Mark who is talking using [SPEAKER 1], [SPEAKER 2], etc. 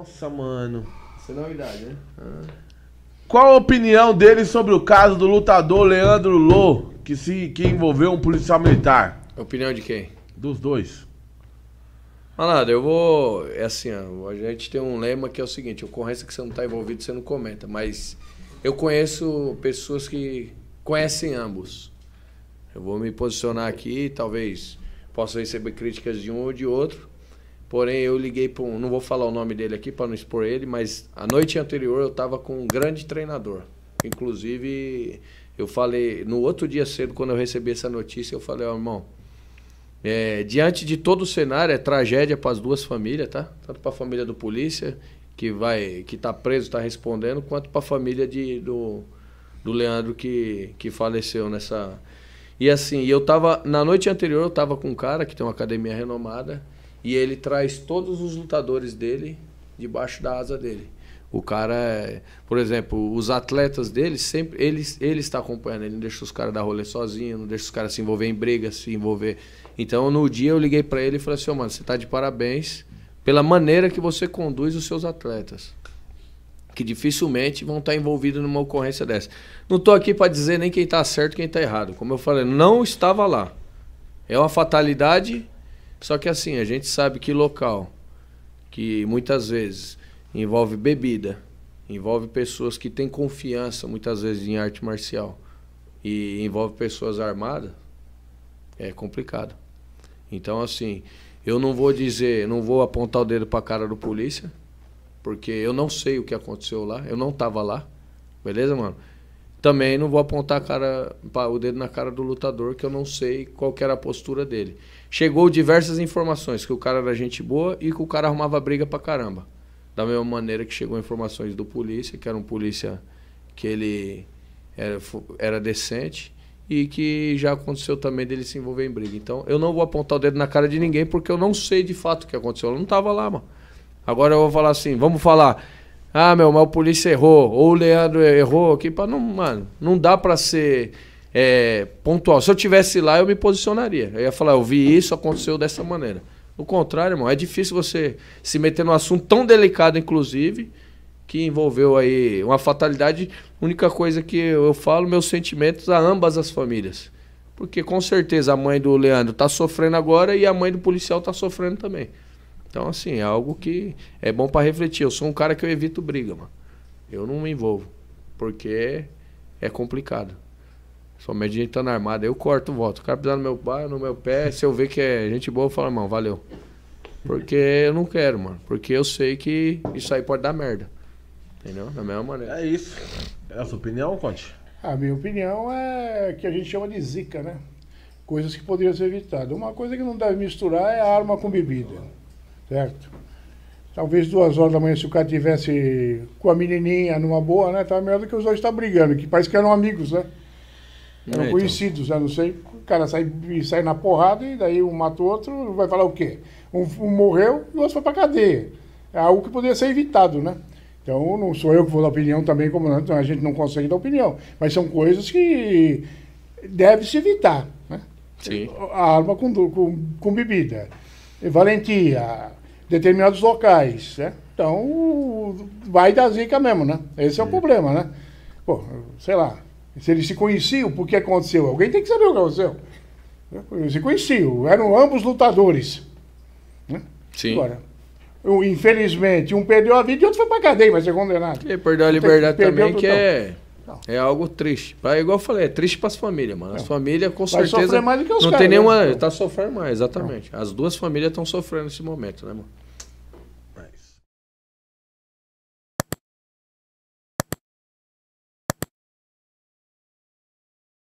[SPEAKER 1] Nossa, mano. Isso é novidade, né? Ah. Qual a opinião dele sobre o caso do lutador Leandro Lô, que se que envolveu um policial militar? Opinião de quem? Dos dois. Malandro, eu vou. É assim, ó, a gente tem um lema que é o seguinte: ocorrência que você não está envolvido, você não comenta. Mas eu conheço pessoas que conhecem ambos. Eu vou me posicionar aqui, talvez possa receber críticas de um ou de outro, Porém, eu liguei para um. Não vou falar o nome dele aqui para não expor ele, mas a noite anterior eu estava com um grande treinador. Inclusive, eu falei. No outro dia cedo, quando eu recebi essa notícia, eu falei: Ó, oh, irmão, é, diante de todo o cenário, é tragédia para as duas famílias, tá? Tanto para a família do polícia, que vai que está preso, está respondendo, quanto para a família de, do, do Leandro que, que faleceu nessa. E assim, eu tava. Na noite anterior, eu estava com um cara que tem uma academia renomada e ele traz todos os lutadores dele debaixo da asa dele. O cara, é, por exemplo, os atletas dele sempre ele, ele está acompanhando, ele não deixa os caras dar rolê sozinho, não deixa os caras se envolver em briga, se envolver. Então, no dia eu liguei para ele e falei assim: oh, "Mano, você está de parabéns pela maneira que você conduz os seus atletas, que dificilmente vão estar tá envolvidos numa ocorrência dessa. Não estou aqui para dizer nem quem está certo, quem está errado. Como eu falei, não estava lá. É uma fatalidade só que assim, a gente sabe que local que muitas vezes envolve bebida, envolve pessoas que têm confiança muitas vezes em arte marcial e envolve pessoas armadas, é complicado. Então assim, eu não vou dizer, não vou apontar o dedo para a cara do polícia, porque eu não sei o que aconteceu lá, eu não estava lá. Beleza, mano? também não vou apontar cara, o dedo na cara do lutador, que eu não sei qual era a postura dele. Chegou diversas informações, que o cara era gente boa e que o cara arrumava briga pra caramba. Da mesma maneira que chegou informações do polícia, que era um polícia que ele era, era decente e que já aconteceu também dele se envolver em briga. Então, eu não vou apontar o dedo na cara de ninguém, porque eu não sei de fato o que aconteceu. Eu não tava lá, mano. Agora eu vou falar assim, vamos falar ah, meu, mas o polícia errou, ou o Leandro errou aqui, para não, mano, não dá para ser é, pontual. Se eu tivesse lá, eu me posicionaria. Eu ia falar, eu vi isso, aconteceu dessa maneira. O contrário, irmão, é difícil você se meter num assunto tão delicado, inclusive, que envolveu aí uma fatalidade. Única coisa que eu falo, meus sentimentos a ambas as famílias. Porque com certeza a mãe do Leandro tá sofrendo agora e a mãe do policial tá sofrendo também. Então, assim, é algo que é bom para refletir. Eu sou um cara que eu evito briga, mano. Eu não me envolvo, porque é complicado. Somente gente estar tá na armada, eu corto o voto. O cara pisar no meu, bar, no meu pé, se eu ver que é gente boa, eu falo, irmão, valeu. Porque eu não quero, mano. Porque eu sei que isso aí pode dar merda. Entendeu? Da mesma maneira. É isso. É a sua opinião, Conte?
[SPEAKER 2] A minha opinião é que a gente chama de zica, né? Coisas que poderiam ser evitadas. Uma coisa que não deve misturar é arma com bebida certo? Talvez duas horas da manhã, se o cara tivesse com a menininha numa boa, né? Tava melhor do que os dois estar tá brigando, que parece que eram amigos, né? Eram é, então. conhecidos, então. né? Não sei. O cara sai, sai na porrada e daí um mata o outro, vai falar o quê? Um, um morreu e o outro foi pra cadeia. É algo que poderia ser evitado, né? Então, não sou eu que vou dar opinião também, como então a gente não consegue dar opinião. Mas são coisas que deve se evitar, né? Sim. A arma com, com, com bebida. valentia, determinados locais, né? Então, vai da zica mesmo, né? Esse é o é. problema, né? Pô, sei lá, se eles se conheciam, por que aconteceu? Alguém tem que saber o que aconteceu. Eles se conheciam, eram ambos lutadores. Né? Sim. Agora, infelizmente, um perdeu a vida e outro foi pra cadeia, vai ser condenado. E
[SPEAKER 1] perdeu a liberdade também, que é... É algo triste. Pra, igual eu falei, é triste para as famílias, mano. As é. famílias, com Vai certeza. mais do que os não caras, tem né? nenhuma. Né? Tá sofrendo mais, exatamente. As duas famílias estão sofrendo nesse momento, né, mano?